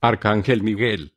Arcángel Miguel,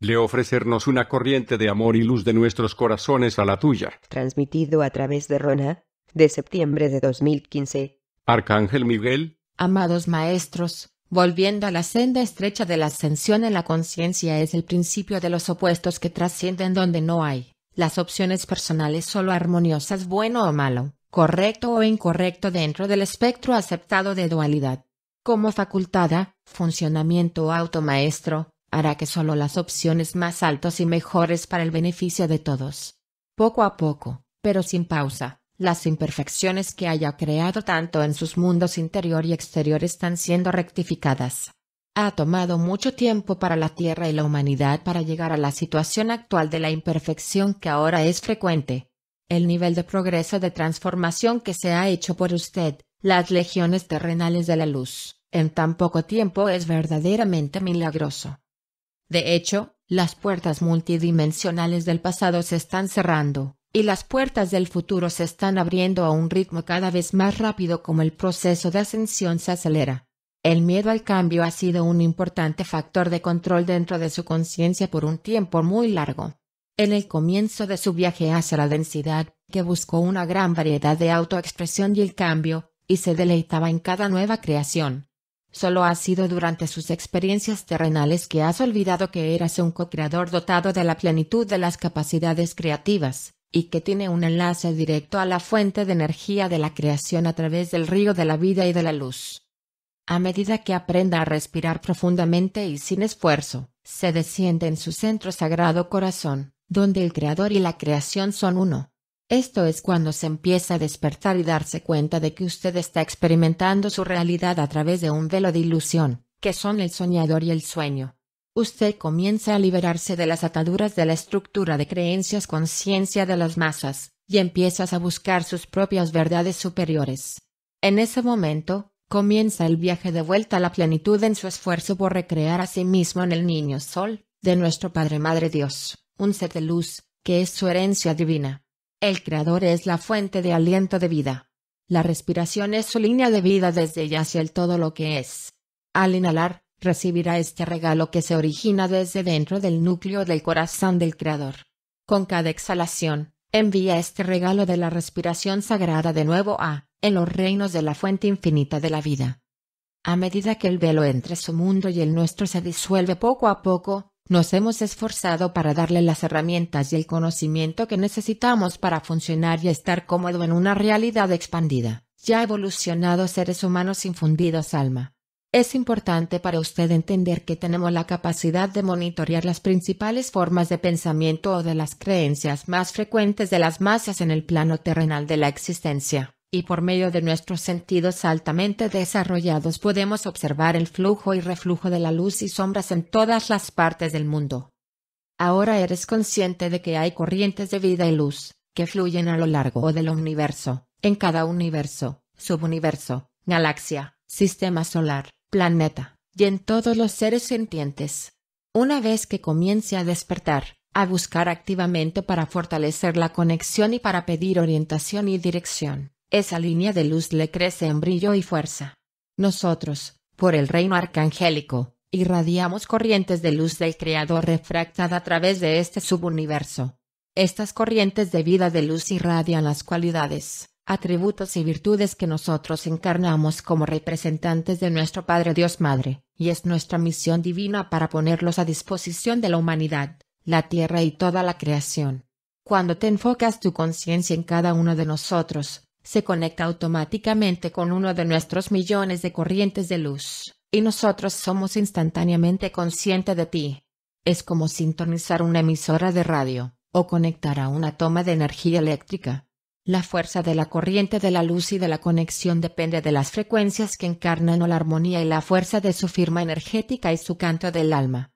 Le ofrecernos una corriente de amor y luz de nuestros corazones a la tuya. Transmitido a través de Rona, de septiembre de 2015. Arcángel Miguel. Amados maestros, volviendo a la senda estrecha de la ascensión en la conciencia es el principio de los opuestos que trascienden donde no hay las opciones personales solo armoniosas bueno o malo, correcto o incorrecto dentro del espectro aceptado de dualidad. Como facultada, Funcionamiento automaestro, hará que solo las opciones más altas y mejores para el beneficio de todos. Poco a poco, pero sin pausa, las imperfecciones que haya creado tanto en sus mundos interior y exterior están siendo rectificadas. Ha tomado mucho tiempo para la Tierra y la humanidad para llegar a la situación actual de la imperfección que ahora es frecuente. El nivel de progreso de transformación que se ha hecho por usted, las legiones terrenales de la luz, en tan poco tiempo es verdaderamente milagroso. De hecho, las puertas multidimensionales del pasado se están cerrando, y las puertas del futuro se están abriendo a un ritmo cada vez más rápido como el proceso de ascensión se acelera. El miedo al cambio ha sido un importante factor de control dentro de su conciencia por un tiempo muy largo. En el comienzo de su viaje hacia la densidad, que buscó una gran variedad de autoexpresión y el cambio, y se deleitaba en cada nueva creación, Solo ha sido durante sus experiencias terrenales que has olvidado que eras un co-creador dotado de la plenitud de las capacidades creativas, y que tiene un enlace directo a la fuente de energía de la creación a través del río de la vida y de la luz. A medida que aprenda a respirar profundamente y sin esfuerzo, se desciende en su centro sagrado corazón, donde el creador y la creación son uno. Esto es cuando se empieza a despertar y darse cuenta de que usted está experimentando su realidad a través de un velo de ilusión, que son el soñador y el sueño. Usted comienza a liberarse de las ataduras de la estructura de creencias conciencia de las masas, y empiezas a buscar sus propias verdades superiores. En ese momento, comienza el viaje de vuelta a la plenitud en su esfuerzo por recrear a sí mismo en el niño sol, de nuestro Padre Madre Dios, un ser de luz, que es su herencia divina. El Creador es la fuente de aliento de vida. La respiración es su línea de vida desde ella hacia el todo lo que es. Al inhalar, recibirá este regalo que se origina desde dentro del núcleo del corazón del Creador. Con cada exhalación, envía este regalo de la respiración sagrada de nuevo a, en los reinos de la fuente infinita de la vida. A medida que el velo entre su mundo y el nuestro se disuelve poco a poco, nos hemos esforzado para darle las herramientas y el conocimiento que necesitamos para funcionar y estar cómodo en una realidad expandida, ya evolucionado seres humanos infundidos alma. Es importante para usted entender que tenemos la capacidad de monitorear las principales formas de pensamiento o de las creencias más frecuentes de las masas en el plano terrenal de la existencia y por medio de nuestros sentidos altamente desarrollados podemos observar el flujo y reflujo de la luz y sombras en todas las partes del mundo. Ahora eres consciente de que hay corrientes de vida y luz, que fluyen a lo largo del universo, en cada universo, subuniverso, galaxia, sistema solar, planeta, y en todos los seres sentientes. Una vez que comience a despertar, a buscar activamente para fortalecer la conexión y para pedir orientación y dirección esa línea de luz le crece en brillo y fuerza. Nosotros, por el reino arcangélico, irradiamos corrientes de luz del Creador refractada a través de este subuniverso. Estas corrientes de vida de luz irradian las cualidades, atributos y virtudes que nosotros encarnamos como representantes de nuestro Padre Dios Madre, y es nuestra misión divina para ponerlos a disposición de la humanidad, la tierra y toda la creación. Cuando te enfocas tu conciencia en cada uno de nosotros, se conecta automáticamente con uno de nuestros millones de corrientes de luz, y nosotros somos instantáneamente conscientes de ti. Es como sintonizar una emisora de radio, o conectar a una toma de energía eléctrica. La fuerza de la corriente de la luz y de la conexión depende de las frecuencias que encarnan o la armonía y la fuerza de su firma energética y su canto del alma.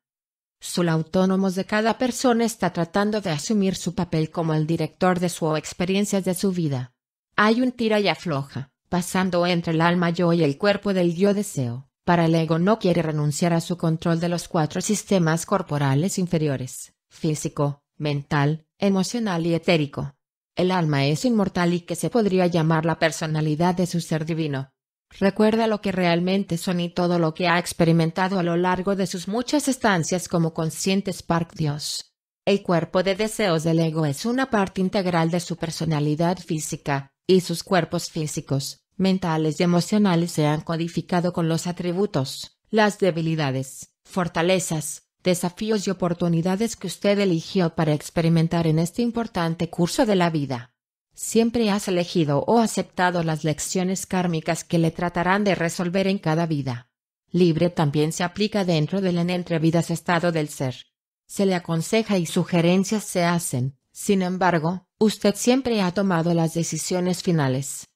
Sul autónomo de cada persona está tratando de asumir su papel como el director de su experiencia experiencias de su vida. Hay un tira y afloja, pasando entre el alma yo y el cuerpo del yo deseo, para el ego no quiere renunciar a su control de los cuatro sistemas corporales inferiores, físico, mental, emocional y etérico. El alma es inmortal y que se podría llamar la personalidad de su ser divino. Recuerda lo que realmente son y todo lo que ha experimentado a lo largo de sus muchas estancias como consciente Spark Dios. El cuerpo de deseos del ego es una parte integral de su personalidad física, y sus cuerpos físicos, mentales y emocionales se han codificado con los atributos, las debilidades, fortalezas, desafíos y oportunidades que usted eligió para experimentar en este importante curso de la vida. Siempre has elegido o aceptado las lecciones kármicas que le tratarán de resolver en cada vida. Libre también se aplica dentro del en estado del ser. Se le aconseja y sugerencias se hacen, sin embargo, Usted siempre ha tomado las decisiones finales.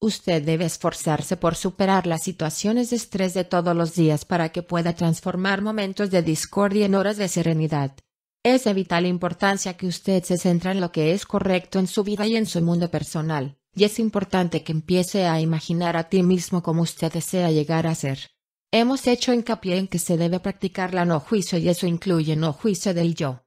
Usted debe esforzarse por superar las situaciones de estrés de todos los días para que pueda transformar momentos de discordia en horas de serenidad. Es de vital importancia que usted se centre en lo que es correcto en su vida y en su mundo personal, y es importante que empiece a imaginar a ti mismo como usted desea llegar a ser. Hemos hecho hincapié en que se debe practicar la no juicio y eso incluye no juicio del yo.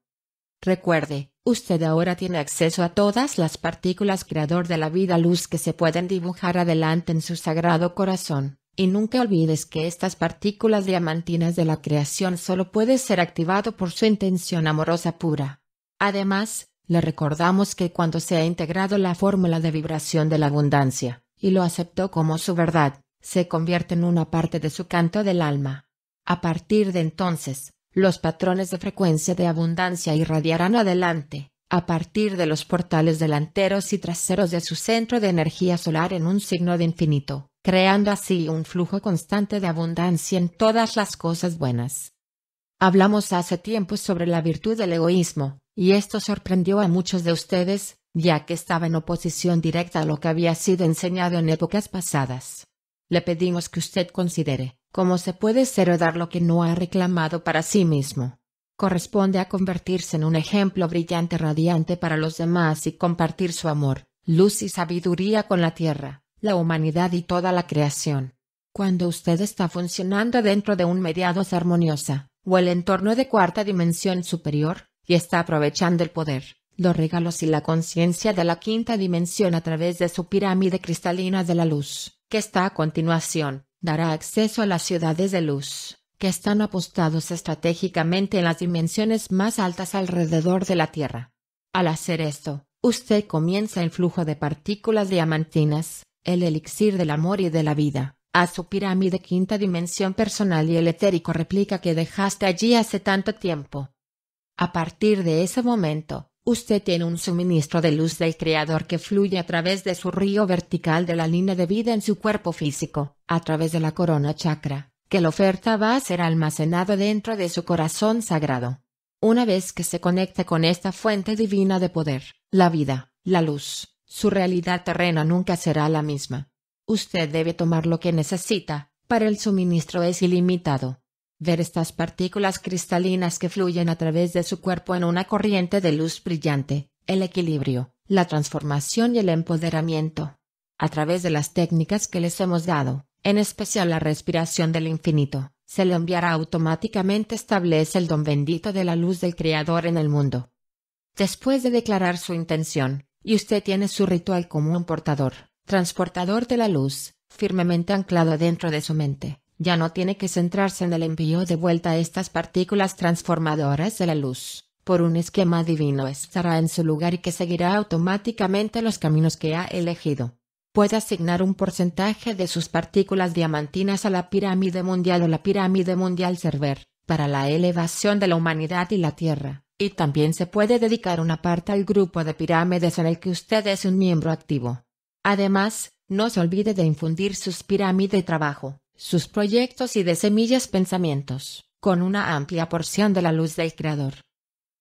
Recuerde, usted ahora tiene acceso a todas las partículas creador de la vida luz que se pueden dibujar adelante en su sagrado corazón, y nunca olvides que estas partículas diamantinas de la creación solo puede ser activado por su intención amorosa pura. Además, le recordamos que cuando se ha integrado la fórmula de vibración de la abundancia, y lo aceptó como su verdad, se convierte en una parte de su canto del alma. A partir de entonces, los patrones de frecuencia de abundancia irradiarán adelante, a partir de los portales delanteros y traseros de su centro de energía solar en un signo de infinito, creando así un flujo constante de abundancia en todas las cosas buenas. Hablamos hace tiempo sobre la virtud del egoísmo, y esto sorprendió a muchos de ustedes, ya que estaba en oposición directa a lo que había sido enseñado en épocas pasadas. Le pedimos que usted considere, Cómo se puede ser o dar lo que no ha reclamado para sí mismo? Corresponde a convertirse en un ejemplo brillante radiante para los demás y compartir su amor, luz y sabiduría con la tierra, la humanidad y toda la creación. Cuando usted está funcionando dentro de un mediados armoniosa, o el entorno de cuarta dimensión superior, y está aprovechando el poder, los regalos y la conciencia de la quinta dimensión a través de su pirámide cristalina de la luz, que está a continuación, dará acceso a las ciudades de luz, que están apostados estratégicamente en las dimensiones más altas alrededor de la Tierra. Al hacer esto, usted comienza el flujo de partículas diamantinas, el elixir del amor y de la vida, a su pirámide quinta dimensión personal y el etérico replica que dejaste allí hace tanto tiempo. A partir de ese momento, Usted tiene un suministro de luz del Creador que fluye a través de su río vertical de la línea de vida en su cuerpo físico, a través de la corona chakra, que la oferta va a ser almacenada dentro de su corazón sagrado. Una vez que se conecte con esta fuente divina de poder, la vida, la luz, su realidad terrena nunca será la misma. Usted debe tomar lo que necesita, para el suministro es ilimitado ver estas partículas cristalinas que fluyen a través de su cuerpo en una corriente de luz brillante, el equilibrio, la transformación y el empoderamiento. A través de las técnicas que les hemos dado, en especial la respiración del infinito, se le enviará automáticamente establece el don bendito de la luz del Creador en el mundo. Después de declarar su intención, y usted tiene su ritual como un portador, transportador de la luz, firmemente anclado dentro de su mente, ya no tiene que centrarse en el envío de vuelta a estas partículas transformadoras de la luz, por un esquema divino estará en su lugar y que seguirá automáticamente los caminos que ha elegido. Puede asignar un porcentaje de sus partículas diamantinas a la pirámide mundial o la pirámide mundial server, para la elevación de la humanidad y la Tierra, y también se puede dedicar una parte al grupo de pirámides en el que usted es un miembro activo. Además, no se olvide de infundir sus pirámide de trabajo sus proyectos y de semillas pensamientos, con una amplia porción de la luz del Creador.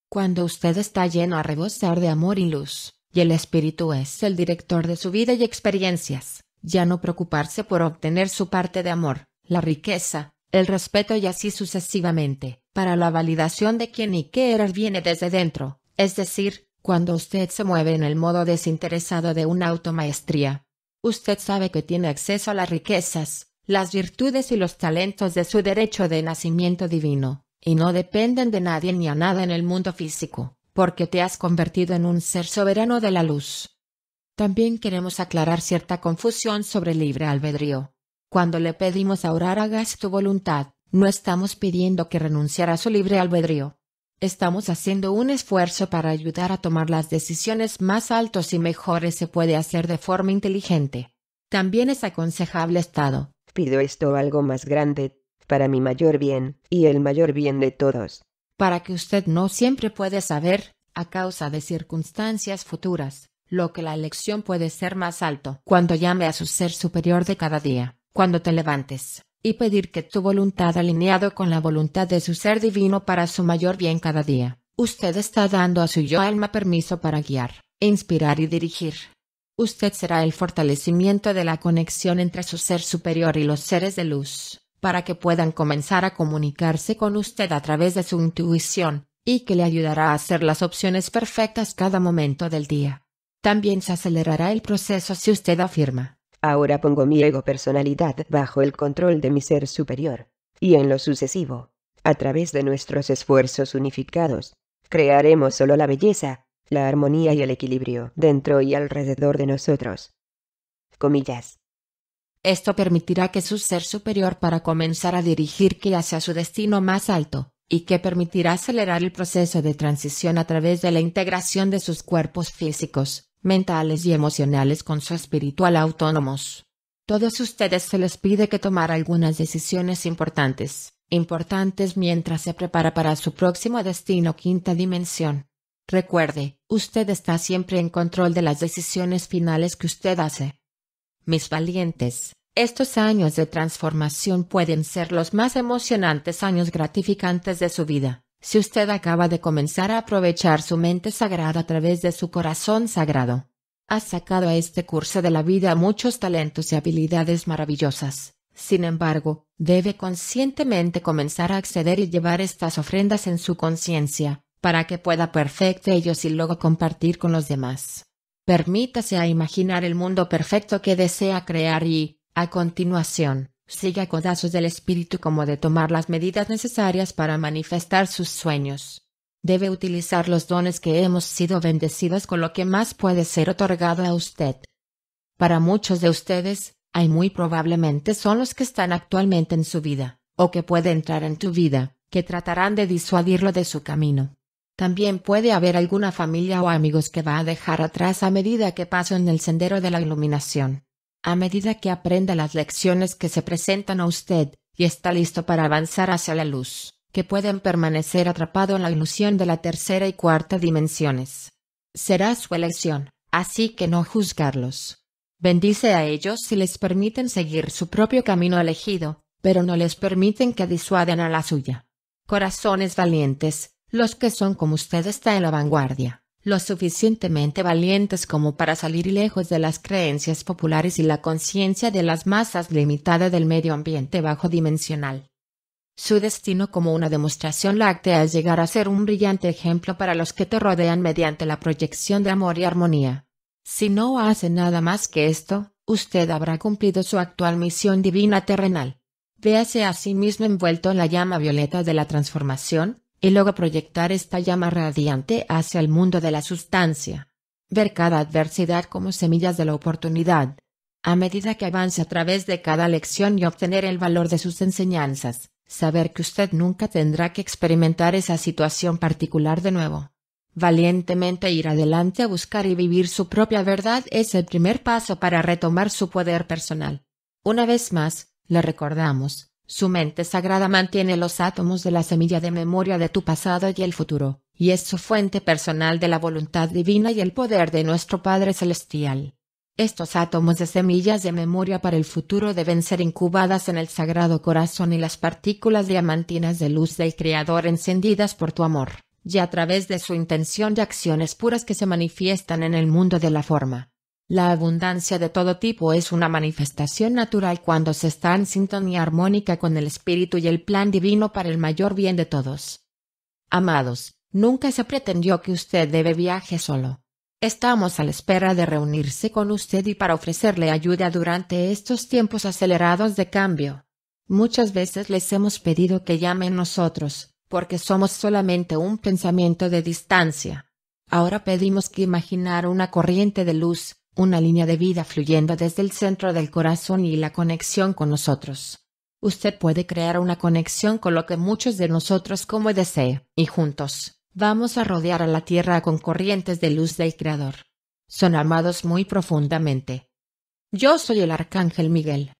Cuando usted está lleno a rebosar de amor y luz, y el espíritu es el director de su vida y experiencias, ya no preocuparse por obtener su parte de amor, la riqueza, el respeto y así sucesivamente, para la validación de quién y qué eres viene desde dentro, es decir, cuando usted se mueve en el modo desinteresado de una automaestría. Usted sabe que tiene acceso a las riquezas, las virtudes y los talentos de su derecho de nacimiento divino, y no dependen de nadie ni a nada en el mundo físico, porque te has convertido en un ser soberano de la luz. También queremos aclarar cierta confusión sobre libre albedrío. Cuando le pedimos a orar hagas tu voluntad, no estamos pidiendo que renunciara a su libre albedrío. Estamos haciendo un esfuerzo para ayudar a tomar las decisiones más altos y mejores se puede hacer de forma inteligente. También es aconsejable estado, Pido esto algo más grande, para mi mayor bien, y el mayor bien de todos. Para que usted no siempre puede saber, a causa de circunstancias futuras, lo que la elección puede ser más alto cuando llame a su ser superior de cada día, cuando te levantes, y pedir que tu voluntad alineado con la voluntad de su ser divino para su mayor bien cada día. Usted está dando a su yo alma permiso para guiar, inspirar y dirigir usted será el fortalecimiento de la conexión entre su ser superior y los seres de luz, para que puedan comenzar a comunicarse con usted a través de su intuición, y que le ayudará a hacer las opciones perfectas cada momento del día. También se acelerará el proceso si usted afirma. Ahora pongo mi ego personalidad bajo el control de mi ser superior. Y en lo sucesivo, a través de nuestros esfuerzos unificados, crearemos solo la belleza, la armonía y el equilibrio dentro y alrededor de nosotros. Comillas. Esto permitirá que su ser superior para comenzar a dirigir que hacia su destino más alto, y que permitirá acelerar el proceso de transición a través de la integración de sus cuerpos físicos, mentales y emocionales con su espiritual autónomos. Todos ustedes se les pide que tomar algunas decisiones importantes, importantes mientras se prepara para su próximo destino quinta dimensión. Recuerde, usted está siempre en control de las decisiones finales que usted hace. Mis valientes, estos años de transformación pueden ser los más emocionantes años gratificantes de su vida, si usted acaba de comenzar a aprovechar su mente sagrada a través de su corazón sagrado. Ha sacado a este curso de la vida muchos talentos y habilidades maravillosas. Sin embargo, debe conscientemente comenzar a acceder y llevar estas ofrendas en su conciencia, para que pueda perfecto ellos y luego compartir con los demás. Permítase a imaginar el mundo perfecto que desea crear y, a continuación, siga codazos del espíritu como de tomar las medidas necesarias para manifestar sus sueños. Debe utilizar los dones que hemos sido bendecidos con lo que más puede ser otorgado a usted. Para muchos de ustedes, hay muy probablemente son los que están actualmente en su vida, o que puede entrar en tu vida, que tratarán de disuadirlo de su camino. También puede haber alguna familia o amigos que va a dejar atrás a medida que paso en el sendero de la iluminación. A medida que aprenda las lecciones que se presentan a usted, y está listo para avanzar hacia la luz, que pueden permanecer atrapado en la ilusión de la tercera y cuarta dimensiones. Será su elección, así que no juzgarlos. Bendice a ellos si les permiten seguir su propio camino elegido, pero no les permiten que disuaden a la suya. Corazones valientes, los que son como usted está en la vanguardia, lo suficientemente valientes como para salir lejos de las creencias populares y la conciencia de las masas limitada del medio ambiente bajo dimensional. Su destino como una demostración láctea es llegar a ser un brillante ejemplo para los que te rodean mediante la proyección de amor y armonía. Si no hace nada más que esto, usted habrá cumplido su actual misión divina terrenal. Véase a sí mismo envuelto en la llama violeta de la transformación, y luego proyectar esta llama radiante hacia el mundo de la sustancia. Ver cada adversidad como semillas de la oportunidad. A medida que avance a través de cada lección y obtener el valor de sus enseñanzas, saber que usted nunca tendrá que experimentar esa situación particular de nuevo. Valientemente ir adelante a buscar y vivir su propia verdad es el primer paso para retomar su poder personal. Una vez más, le recordamos, su mente sagrada mantiene los átomos de la semilla de memoria de tu pasado y el futuro, y es su fuente personal de la voluntad divina y el poder de nuestro Padre Celestial. Estos átomos de semillas de memoria para el futuro deben ser incubadas en el Sagrado Corazón y las partículas diamantinas de luz del Creador encendidas por tu amor, y a través de su intención de acciones puras que se manifiestan en el mundo de la forma. La abundancia de todo tipo es una manifestación natural cuando se está en sintonía armónica con el espíritu y el plan divino para el mayor bien de todos. Amados, nunca se pretendió que usted debe viaje solo. Estamos a la espera de reunirse con usted y para ofrecerle ayuda durante estos tiempos acelerados de cambio. Muchas veces les hemos pedido que llamen nosotros, porque somos solamente un pensamiento de distancia. Ahora pedimos que imaginar una corriente de luz, una línea de vida fluyendo desde el centro del corazón y la conexión con nosotros. Usted puede crear una conexión con lo que muchos de nosotros como desee, y juntos, vamos a rodear a la Tierra con corrientes de luz del Creador. Son amados muy profundamente. Yo soy el Arcángel Miguel.